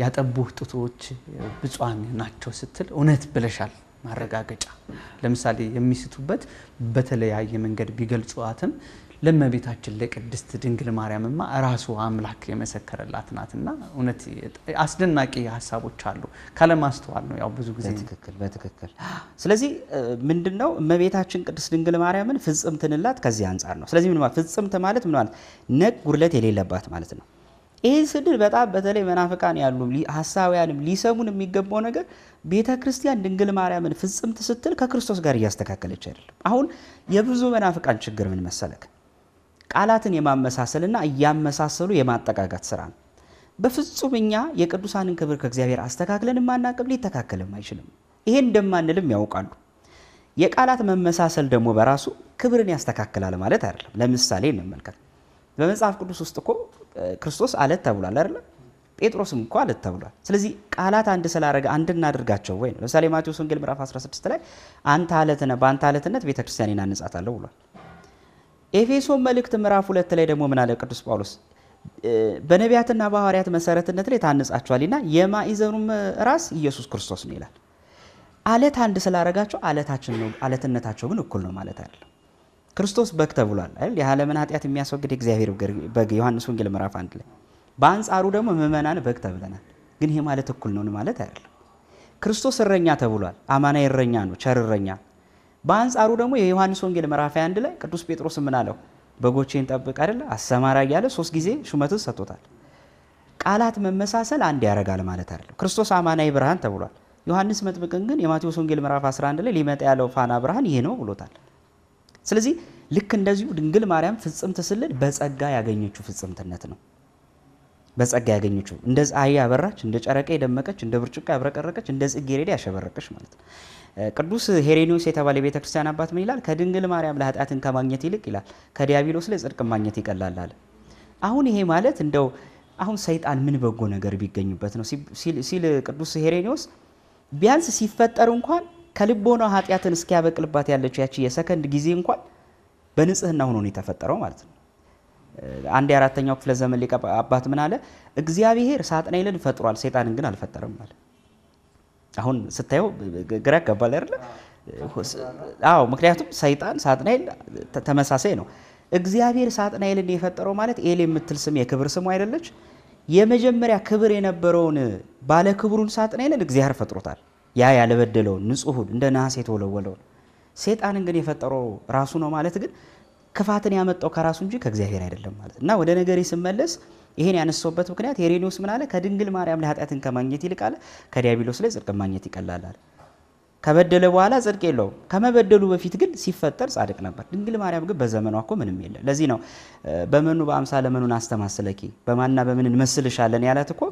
ያጠቡ ጡቶች ብፁዓን ናቸው ስትል እውነት ብለሻል። ማረጋገጫ ለምሳሌ የሚስቱበት በተለያየ መንገድ ቢገልጹዋትም ለእመቤታችን ለቅድስት ድንግል ማርያምማ ራሱ አምላክ የመሰከረላት ናትና እውነት አስደናቂ ሀሳቦች አሉ። ካለማስተዋል ነው ያው ብዙ ጊዜ በትክክል በትክክል። ስለዚህ ምንድን ነው እመቤታችን ቅድስት ድንግል ማርያምን ፍጽምት እንላት ከዚህ አንጻር ነው። ስለዚህ ምን ፍጽምት ማለት ምን ማለት ነቅ ጉድለት የሌለባት ማለት ነው። ይህ ስድል በጣም በተለይ መናፍቃን ያሉ ሀሳውያንም ሊሰሙን የሚገባው ነገር ቤተ ክርስቲያን ድንግል ማርያምን ፍጽምት ስትል ከክርስቶስ ጋር እያስተካከለች አይደለም። አሁን የብዙ መናፍቃን ችግር ምን መሰለክ ቃላትን የማመሳሰልና እያመሳሰሉ የማጠጋጋት ስራ ነው። በፍጹም እኛ የቅዱሳንን ክብር ከእግዚአብሔር አስተካክለን ማናቅም ሊተካከልም አይችልም። ይሄን እንደማንልም ያውቃሉ። የቃላት መመሳሰል ደግሞ በራሱ ክብርን ያስተካክላል ማለት አይደለም። ለምሳሌ እንመልከት። በመጽሐፍ ቅዱስ ውስጥ እኮ ክርስቶስ አለት ተብሏል አይደለም? ጴጥሮስም እኮ አለት ተብሏል። ስለዚህ ቃላት አንድ ስላደረገ አንድ ወይ ነው። ለምሳሌ ማቴዎስ ወንጌል ምዕራፍ 16 ላይ አንተ አለት ነህ፣ በአንተ አለትነት ቤተክርስቲያን አነጻታለሁ ብሏል። ኤፌሶን መልእክት ምዕራፍ ሁለት ላይ ደግሞ ምን አለ ቅዱስ ጳውሎስ? በነቢያትና በሐዋርያት መሰረትነት ላይ ታንጻችኋልና የማዕዘኑም ራስ ኢየሱስ ክርስቶስ ነው ይላል። አለት አንድ ስላደረጋቸው አለታችን ነው። አለትነታቸው ግን እኩል ነው ማለት አይደለም። ክርስቶስ በግ ተብሏል አይደል? የዓለምን ኃጢአት የሚያስወግድ የእግዚአብሔር በግ ዮሐንስ ወንጌል ምዕራፍ አንድ ላይ። በአንጻሩ ደግሞ ምዕመናን በግ ተብለናል። ግን ይሄ ማለት እኩል ነው ማለት አይደለም። ክርስቶስ እረኛ ተብሏል። አማናዊ እረኛ ነው፣ ቸር እረኛ በአንጻሩ ደግሞ የዮሐንስ ወንጌል ምዕራፍ 21 ላይ ቅዱስ ጴጥሮስ ምን አለው? በጎቼን ጠብቅ አይደለ አሰማራ እያለ ሶስት ጊዜ ሹመትን ሰጥቶታል። ቃላት መመሳሰል አንድ ያደርጋል ማለት አይደለም። ክርስቶስ አማናዊ ብርሃን ተብሏል። ዮሐንስ መጥምቅን ግን የማቴዎስ ወንጌል ምዕራፍ 11 ላይ ሊመጣ ያለው ፋና ብርሃን ይሄ ነው ብሎታል። ስለዚህ ልክ እንደዚሁ ድንግል ማርያም ፍጽምት ስንል በጸጋ ያገኘችው ፍጽምትነት ነው። በጸጋ ያገኘችው እንደ ፀሐይ ያበራች፣ እንደ ጨረቃ የደመቀች፣ እንደ ብርጭቆ ያብረቀረቀች፣ እንደ ጽጌረዳ ያሸበረቀች ማለት ነው። ቅዱስ ሄሬኒዮስ የተባለ የቤተ ክርስቲያን አባት ምን ይላል? ከድንግል ማርያም ለኃጢአትን ከማግኘት ይልቅ ይላል ከዲያብሎስ ላይ ጽድቅ ማግኘት ይቀላል አለ። አሁን ይሄ ማለት እንደው አሁን ሰይጣን ምን በጎ ነገር ቢገኝበት ነው ሲል ቅዱስ ሄሬኒዮስ ቢያንስ ሲፈጠር እንኳን ከልቦና ኃጢአትን እስኪያበቅልባት ያለችው ያቺ የሰከንድ ጊዜ እንኳን በንጽህና ሆኖ ነው የተፈጠረው ማለት ነው። አንድ የአራተኛው ክፍለ ዘመን ሊቀ አባት ምን አለ? እግዚአብሔር ሳጥናኤልን ፈጥሯል፣ ሰይጣንን ግን አልፈጠረም አለ። አሁን ስታየው ግራ ያጋባል አይደለ? አዎ። ምክንያቱም ሰይጣን ሳጥናኤል ተመሳሳይ ነው። እግዚአብሔር ሳጥናኤልን የፈጠረው ማለት ኤል የምትል ስም የክብር ስሙ አይደለች? የመጀመሪያ ክብር የነበረውን ባለ ክብሩን ሳጥናኤልን እግዚአብሔር ፈጥሮታል። ያ ያለበደለውን ንጹሑን እንደ ነሐስ የተወለወለውን። ሰይጣንን ግን የፈጠረው ራሱ ነው ማለት ግን ክፋትን ያመጣው ከራሱ እንጂ ከእግዚአብሔር አይደለም ማለት እና ወደ ነገሬ ስመለስ ይሄን ያነሳውበት ምክንያት ሄሬኔዎስ ምን አለ? ከድንግል ማርያም ላይ ኃጢአትን ከማግኘት ይልቃል ከዲያብሎስ ላይ ጽድቅ ማግኘት ይቀላል። ከበደለ በኋላ ጽድቅ የለውም። ከመበደሉ በፊት ግን ሲፈጠር ጻድቅ ነበር። ድንግል ማርያም ግን በዘመኗ እኮ ምንም የለም። ለዚህ ነው በመኑ በአምሳ ለመኑን አስተማስለኪ በማና በምን እንመስልሻለን ያላት እኮ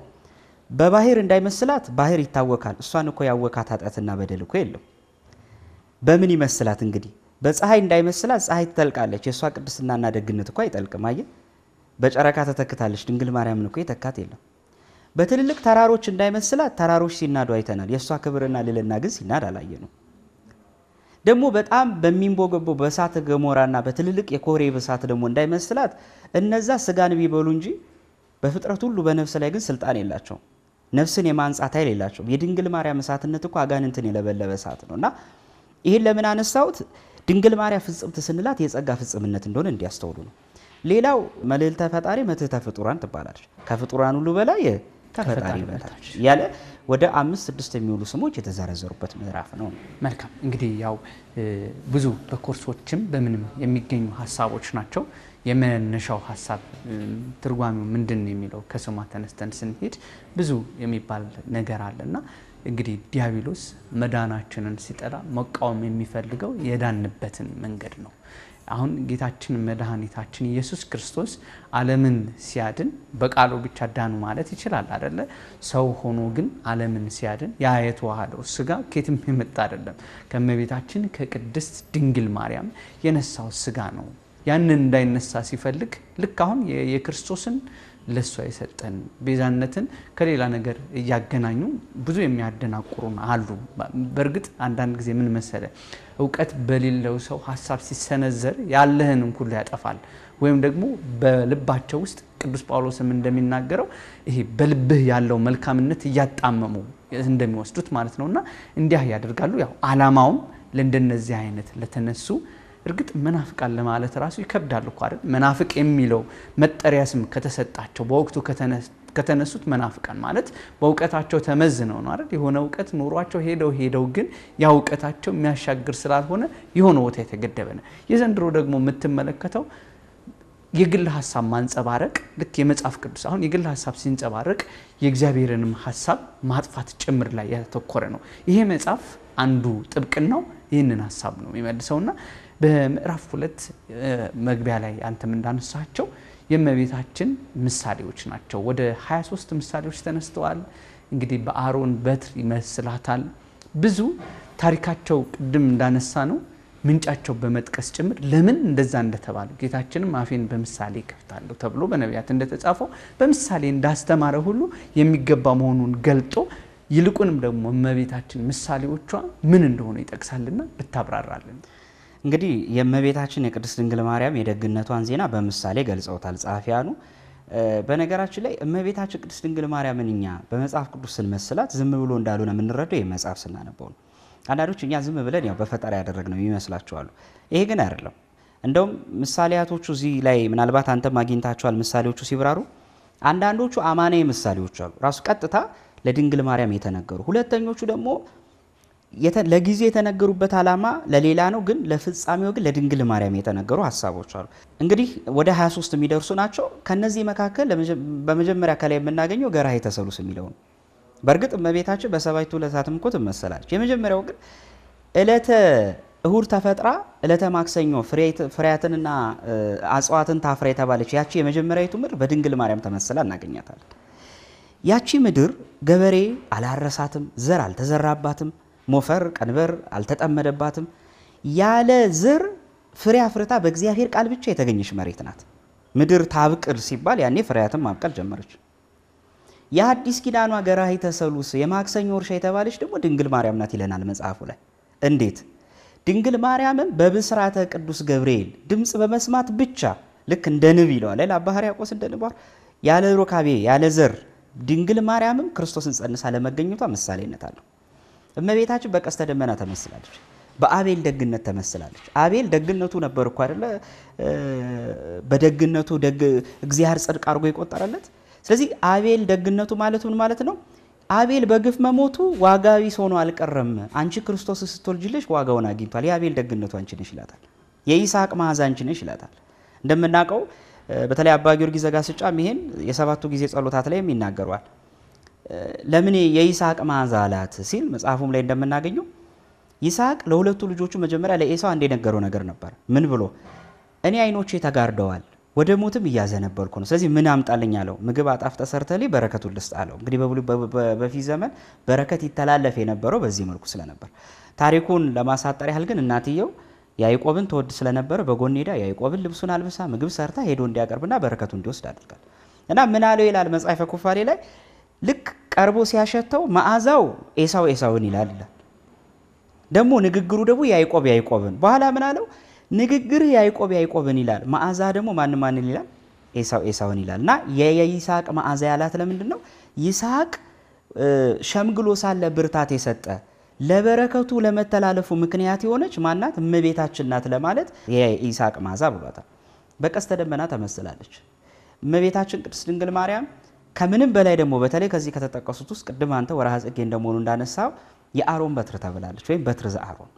በባህር እንዳይመስላት ባህር ይታወካል። እሷን እኮ ያወካት ኃጢአትና በደል እኮ የለም። በምን ይመስላት እንግዲህ በፀሐይ እንዳይመስላት ፀሐይ ትጠልቃለች። የእሷ ቅድስናና ደግነት እኮ አይጠልቅም። አየህ በጨረቃ ተተክታለች። ድንግል ማርያም እኮ የተካት የለም። በትልልቅ ተራሮች እንዳይመስላት ተራሮች ሲናዱ አይተናል። የእሷ ክብርና ልልና ግን ሲናድ ነው። ደግሞ በጣም በሚንቦገቦ በእሳተ ገሞራና በትልልቅ የኮሬ እሳት ደግሞ እንዳይመስላት እነዛ ስጋን ቢበሉ እንጂ በፍጥረት ሁሉ በነፍስ ላይ ግን ስልጣን የላቸውም። ነፍስን የማንጻት ኃይል የላቸውም። የድንግል ማርያም እሳትነት እኮ አጋንንትን የለበለበ እሳት ነው እና ይህን ለምን አነሳሁት? ድንግል ማርያም ፍጽምት ስንላት የጸጋ ፍጽምነት እንደሆነ እንዲያስተውሉ ነው። ሌላው መልዕልተ ፈጣሪ መትህተ ፍጡራን ትባላለች። ከፍጡራን ሁሉ በላይ ከፈጣሪ በታች ያለ ወደ አምስት ስድስት የሚውሉ ስሞች የተዘረዘሩበት ምዕራፍ ነው። መልካም እንግዲህ ያው ብዙ በኮርሶችም በምንም የሚገኙ ሀሳቦች ናቸው። የመነሻው ሀሳብ ትርጓሚው ምንድን ነው የሚለው ከስሟ ተነስተን ስንሄድ ብዙ የሚባል ነገር አለ እና እንግዲህ ዲያብሎስ መዳናችንን ሲጠላ መቃወም የሚፈልገው የዳንበትን መንገድ ነው። አሁን ጌታችን መድኃኒታችን ኢየሱስ ክርስቶስ ዓለምን ሲያድን በቃሉ ብቻ ዳኑ ማለት ይችላል አደለ? ሰው ሆኖ ግን ዓለምን ሲያድን ያ የተዋሃደው ስጋ ኬትም የመጣ አደለም፣ ከእመቤታችን ከቅድስት ድንግል ማርያም የነሳው ስጋ ነው። ያንን እንዳይነሳ ሲፈልግ ልክ አሁን የክርስቶስን ለእሷ የሰጠን ቤዛነትን ከሌላ ነገር እያገናኙ ብዙ የሚያደናቁሩን አሉ። በእርግጥ አንዳንድ ጊዜ ምን መሰለ እውቀት በሌለው ሰው ሀሳብ ሲሰነዘር ያለህንም ሁሉ ያጠፋል። ወይም ደግሞ በልባቸው ውስጥ ቅዱስ ጳውሎስም እንደሚናገረው ይሄ በልብህ ያለው መልካምነት እያጣመሙ እንደሚወስዱት ማለት ነው እና እንዲህ ያደርጋሉ። ያው አላማውም ለእንደነዚህ አይነት ለተነሱ እርግጥ መናፍቃን ለማለት ራሱ ይከብዳል እኮ አይደል? መናፍቅ የሚለው መጠሪያ ስም ከተሰጣቸው በወቅቱ ከተነሱት መናፍቃን ማለት በእውቀታቸው ተመዝነው ነው አይደል? የሆነ እውቀት ኑሯቸው ሄደው ሄደው ግን ያ እውቀታቸው የሚያሻግር ስላልሆነ የሆነ ቦታ የተገደበ ነው። የዘንድሮ ደግሞ የምትመለከተው የግል ሀሳብ ማንጸባረቅ ልክ የመጽሐፍ ቅዱስ አሁን የግል ሀሳብ ሲንጸባረቅ የእግዚአብሔርንም ሀሳብ ማጥፋት ጭምር ላይ ያተኮረ ነው። ይሄ መጽሐፍ አንዱ ጥብቅናው ይህንን ሀሳብ ነው የሚመልሰውና በምዕራፍ ሁለት መግቢያ ላይ አንተም እንዳነሳቸው የእመቤታችን ምሳሌዎች ናቸው። ወደ 23 ምሳሌዎች ተነስተዋል። እንግዲህ በአሮን በትር ይመስላታል። ብዙ ታሪካቸው ቅድም እንዳነሳ ነው ምንጫቸው በመጥቀስ ጭምር ለምን እንደዛ እንደተባሉ ጌታችንም አፌን በምሳሌ ይከፍታለሁ ተብሎ በነቢያት እንደተጻፈው በምሳሌ እንዳስተማረ ሁሉ የሚገባ መሆኑን ገልጦ ይልቁንም ደግሞ እመቤታችን ምሳሌዎቿ ምን እንደሆነ ይጠቅሳልና ብታብራራልን። እንግዲህ የእመቤታችን የቅድስት ድንግል ማርያም የደግነቷን ዜና በምሳሌ ገልጸውታል ጸሐፊያኑ። በነገራችን ላይ እመቤታችን ቅድስት ድንግል ማርያምን እኛ በመጽሐፍ ቅዱስ ስንመስላት ዝም ብሎ እንዳልሆነ የምንረዳው ይህ መጽሐፍ ስናነበው ነው። አንዳንዶች እኛ ዝም ብለን ያው በፈጠራ ያደረግነው ይመስላችኋሉ። ይሄ ግን አይደለም። እንደውም ምሳሌያቶቹ እዚህ ላይ ምናልባት አንተም አግኝታቸዋል። ምሳሌዎቹ ሲብራሩ አንዳንዶቹ አማናዊ ምሳሌዎች አሉ፣ ራሱ ቀጥታ ለድንግል ማርያም የተነገሩ ሁለተኞቹ ደግሞ ለጊዜ የተነገሩበት ዓላማ ለሌላ ነው፣ ግን ለፍጻሜው ግን ለድንግል ማርያም የተነገሩ ሀሳቦች አሉ። እንግዲህ ወደ 23 የሚደርሱ ናቸው። ከነዚህ መካከል በመጀመሪያ ከላይ የምናገኘው ገርሃ የተሰሉስ የሚለው ነው። በእርግጥ እመቤታችን በሰባቱ ዕለታትም እኮ ትመሰላለች። የመጀመሪያው ግን እለተ እሁድ ተፈጥራ እለተ ማክሰኞ ፍሬያትንና አጽዋትን ታፍራ የተባለች ያቺ የመጀመሪያዊቱ ምድር በድንግል ማርያም ተመስላ እናገኛታለን። ያቺ ምድር ገበሬ አላረሳትም፣ ዘር አልተዘራባትም ሞፈር ቀንበር አልተጠመደባትም። ያለ ዝር ፍሬ አፍርታ በእግዚአብሔር ቃል ብቻ የተገኘች መሬት ናት። ምድር ታብቅል ሲባል ያኔ ፍሬያትን ማብቀል ጀመረች። የአዲስ ኪዳኗ ገራሂተ ተሰሉስ የማክሰኞ እርሻ የተባለች ደግሞ ድንግል ማርያም ናት ይለናል መጽሐፉ ላይ። እንዴት ድንግል ማርያምም በብስራተ ቅዱስ ገብርኤል ድምፅ በመስማት ብቻ ልክ እንደ ንብ ይለዋል ላ አባ ሕርያቆስ እንደ ንቧር ያለ ሩካቤ ያለ ዘር ድንግል ማርያምም ክርስቶስን ጸንሳ ለመገኘቷ ምሳሌነት አለው። እመቤታችን በቀስተ ደመና ተመስላለች። በአቤል ደግነት ተመስላለች። አቤል ደግነቱ ነበር እኮ አይደለ? በደግነቱ ደግ እግዚአብሔር ጽድቅ አድርጎ ይቆጠረለት። ስለዚህ አቤል ደግነቱ ማለት ምን ማለት ነው? አቤል በግፍ መሞቱ ዋጋ ቢስ ሆኖ አልቀረም። አንቺ ክርስቶስ ስትወልጅልሽ ዋጋውን አግኝቷል። የአቤል ደግነቱ አንቺ ነሽ ይላታል። የይስሐቅ መዓዛ አንቺ ነሽ ይላታል። እንደምናውቀው በተለይ አባ ጊዮርጊስ ዘጋስጫም ይሄን የሰባቱ ጊዜ ጸሎታት ላይም ይናገረዋል። ለምን የይስሐቅ መዓዛ አላት ሲል መጽሐፉም ላይ እንደምናገኘው ይስሐቅ ለሁለቱ ልጆቹ መጀመሪያ ለኤሳው የነገረው ነገር ነበር። ምን ብሎ እኔ አይኖቼ ተጋርደዋል፣ ወደ ሞትም እያዘነበልኩ ነው። ስለዚህ ምን አምጣልኝ አለው። ምግብ አጣፍ ተሰርተልኝ በረከቱን ልስጥ አለው። እንግዲህ በፊት ዘመን በረከት ይተላለፍ የነበረው በዚህ መልኩ ስለነበር ታሪኩን ለማሳጠር ያህል ግን እናትየው ያዕቆብን ትወድ ስለነበረ በጎን ሄዳ ያዕቆብን ልብሱን አልብሳ ምግብ ሰርታ ሄዶ እንዲያቀርብና በረከቱ እንዲወስድ አድርጋል እና ምን አለው ይላል መጽሐፈ ኩፋሌ ላይ ልክ ቀርቦ ሲያሸተው መዓዛው ኤሳው ኤሳውን ይላል ይላል። ደግሞ ንግግሩ ደግሞ ያይቆብ ያይቆብን በኋላ ምን አለው? ንግግር ያይቆብ ያይቆብን ይላል፣ መዓዛ ደግሞ ማን ማንን ይላል? ኤሳው ኤሳውን ይላል። እና የይስሐቅ መዓዛ ያላት ለምንድን ነው? ይስሐቅ ሸምግሎ ሳለ ብርታት የሰጠ ለበረከቱ ለመተላለፉ ምክንያት የሆነች ማናት? እመቤታችን ናት ለማለት የይስሐቅ መዓዛ ብሏታል። በቀስተ ደመና ተመስላለች እመቤታችን ቅድስት ድንግል ማርያም ከምንም በላይ ደግሞ በተለይ ከዚህ ከተጠቀሱት ውስጥ ቅድም አንተ ወርሃ ጽጌ እንደመሆኑ እንዳነሳው የአሮን በትር ተብላለች ወይም በትር ዘአሮን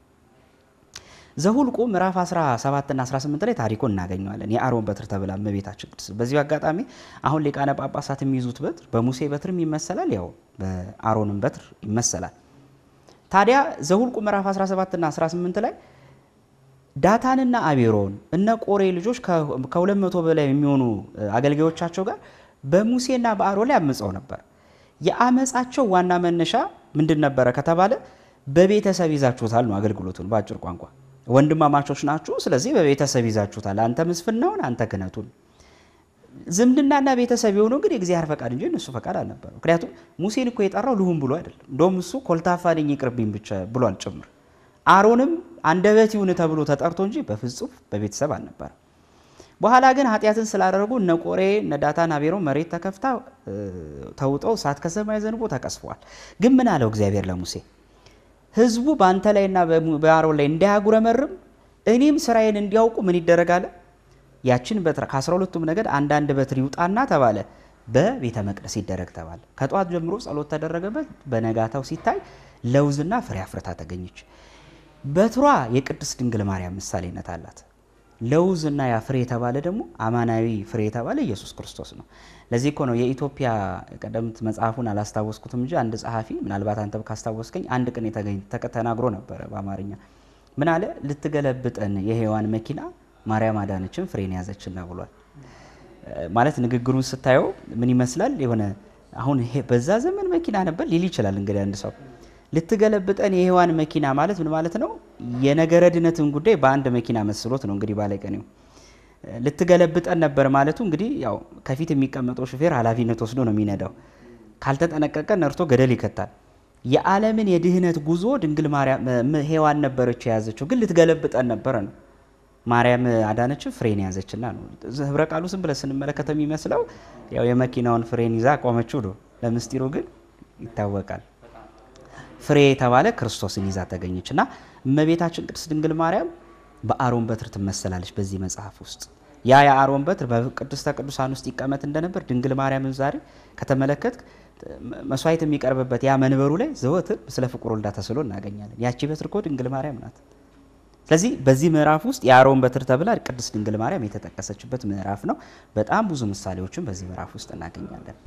ዘሁልቁ ምዕራፍ 17 እና 18 ላይ ታሪኩ እናገኘዋለን። የአሮን በትር ተብላ እመቤታችን ቅድስት። በዚሁ አጋጣሚ አሁን ሊቃነ ጳጳሳት የሚይዙት በትር በሙሴ በትርም ይመሰላል፣ ያው በአሮንም በትር ይመሰላል። ታዲያ ዘሁልቁ ምዕራፍ 17 እና 18 ላይ ዳታንና አቤሮን እነ ቆሬ ልጆች ከ200 በላይ የሚሆኑ አገልጋዮቻቸው ጋር በሙሴና በአሮ ላይ አምፀው ነበር። የአመፃቸው ዋና መነሻ ምንድን ነበረ ከተባለ በቤተሰብ ይዛችሁታል ነው አገልግሎቱን በአጭር ቋንቋ ወንድማማቾች ናችሁ። ስለዚህ በቤተሰብ ይዛችሁታል። አንተ ምስፍናውን፣ አንተ ክህነቱን። ዝምድናና ቤተሰብ የሆኑ እንግዲህ የእግዚአብሔር ፈቃድ እንጂ እነሱ ፈቃድ አልነበረ። ምክንያቱም ሙሴን እኮ የጠራው ልሁን ብሎ አይደለም። እንደውም እሱ ኮልታፋ ነኝ ይቅርብኝ ብቻ ብሏል ጭምር። አሮንም አንደበት ይሁን ተብሎ ተጠርቶ እንጂ በፍጹም በቤተሰብ አልነበረም። በኋላ ግን ኃጢአትን ስላደረጉ እነ ቆሬ እነ ዳታን አቤሮ መሬት ተከፍታ ተውጠው እሳት ከሰማይ ዘንቦ ተቀስፏል። ግን ምን አለው እግዚአብሔር ለሙሴ ህዝቡ በአንተ ላይና በአሮን ላይ እንዳያጉረመርም እኔም ስራዬን እንዲያውቁ ምን ይደረጋል? ያችን በትር ከአስራ ሁለቱም ነገድ አንዳንድ በትር ይውጣና ተባለ። በቤተ መቅደስ ይደረግ ተባለ። ከጠዋት ጀምሮ ጸሎት ተደረገበት። በነጋታው ሲታይ ለውዝና ፍሬ አፍርታ ተገኘች። በትሯ የቅድስት ድንግል ማርያም ምሳሌነት አላት። እና ያ ፍሬ የተባለ ደግሞ አማናዊ ፍሬ የተባለ ኢየሱስ ክርስቶስ ነው። ለዚህ እኮ ነው የኢትዮጵያ ቀደምት መጽሐፉን አላስታወስኩትም እንጂ አንድ ጸሐፊ ምናልባት አንተ ካስታወስከኝ አንድ ቀን ተናግሮ ነበረ በአማርኛ ምን አለ? ልትገለብጠን የሔዋን መኪና ማርያም አዳነችን ፍሬን ያዘችና ብሏል። ማለት ንግግሩን ስታየው ምን ይመስላል? የሆነ አሁን በዛ ዘመን መኪና ነበር ሊል ይችላል እንግዲህ አንድ ሰው ልትገለብጠን የሔዋን መኪና ማለት ምን ማለት ነው? የነገረ ድነትን ጉዳይ በአንድ መኪና መስሎት ነው እንግዲህ ባለቅኔው ልትገለብጠን ነበር ማለቱ እንግዲህ ያው ከፊት የሚቀመጠው ሹፌር ኃላፊነት ወስዶ ነው የሚነዳው። ካልተጠነቀቀ ነርቶ ገደል ይከታል። የዓለምን የድህነት ጉዞ ድንግል ማርያም ሔዋን ነበረች የያዘችው፣ ግን ልትገለብጠን ነበረ ነው። ማርያም አዳነች ፍሬን ያዘችና ነው። ህብረ ቃሉ ስም ብለ ስንመለከተው የሚመስለው ያው የመኪናውን ፍሬን ይዛ ቆመችው ነው። ለምስጢሩ ግን ይታወቃል። ፍሬ የተባለ ክርስቶስን ይዛ ተገኘች እና እመቤታችን ቅድስት ድንግል ማርያም በአሮን በትር ትመሰላለች። በዚህ መጽሐፍ ውስጥ ያ የአሮን በትር በቅድስተ ቅዱሳን ውስጥ ይቀመጥ እንደነበር ድንግል ማርያምን ዛሬ ከተመለከት መስዋዕት የሚቀርብበት ያ መንበሩ ላይ ዘወትር ስለ ፍቁር ወልዳ ተስሎ እናገኛለን። ያቺ በትር እኮ ድንግል ማርያም ናት። ስለዚህ በዚህ ምዕራፍ ውስጥ የአሮን በትር ተብላ ቅድስት ድንግል ማርያም የተጠቀሰችበት ምዕራፍ ነው። በጣም ብዙ ምሳሌዎችን በዚህ ምዕራፍ ውስጥ እናገኛለን።